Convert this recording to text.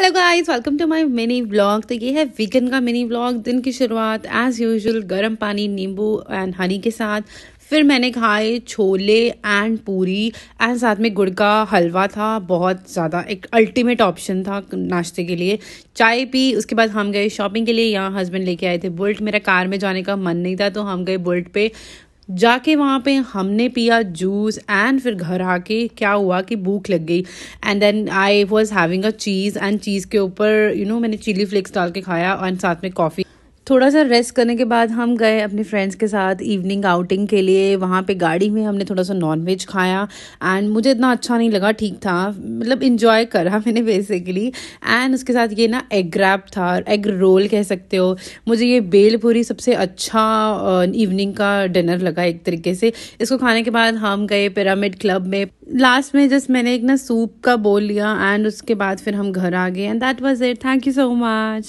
hello guys welcome to my mini vlog तो ये है वीगन का मिनी व्लॉग दिन की शुरुआत एज यूजुअल गर्म पानी नींबू एंड हनी के साथ फिर मैंने खाए छोले एंड पूरी एंड साथ में गुड़ का हलवा था बहुत ज़्यादा एक अल्टीमेट ऑप्शन था नाश्ते के लिए चाय पी उसके बाद हम गए शॉपिंग के लिए यहाँ हस्बैंड लेके आए थे बुल्ट मेरा कार में जाने का मन नहीं था तो हम गए बुल्ट पे जाके वहाँ पे हमने पिया जूस एंड फिर घर आके क्या हुआ कि भूख लग गई and then I was having a cheese and cheese के ऊपर यू नो मैंने चिली फ्लेक्स डाल के खाया एंड साथ में कॉफ़ी थोड़ा सा रेस्ट करने के बाद हम गए अपने फ्रेंड्स के साथ इवनिंग आउटिंग के लिए वहाँ पे गाड़ी में हमने थोड़ा सा नॉनवेज खाया एंड मुझे इतना अच्छा नहीं लगा ठीक था मतलब इन्जॉय करा मैंने बेसिकली एंड उसके साथ ये ना एग रैप था एग रोल कह सकते हो मुझे ये बेलपूरी सबसे अच्छा इवनिंग का डिनर लगा एक तरीके से इसको खाने के बाद हम गए पिरामिड क्लब में लास्ट में जस्ट मैंने एक ना सूप का बोल लिया एंड उसके बाद फिर हम घर आ गए and that was it thank you so much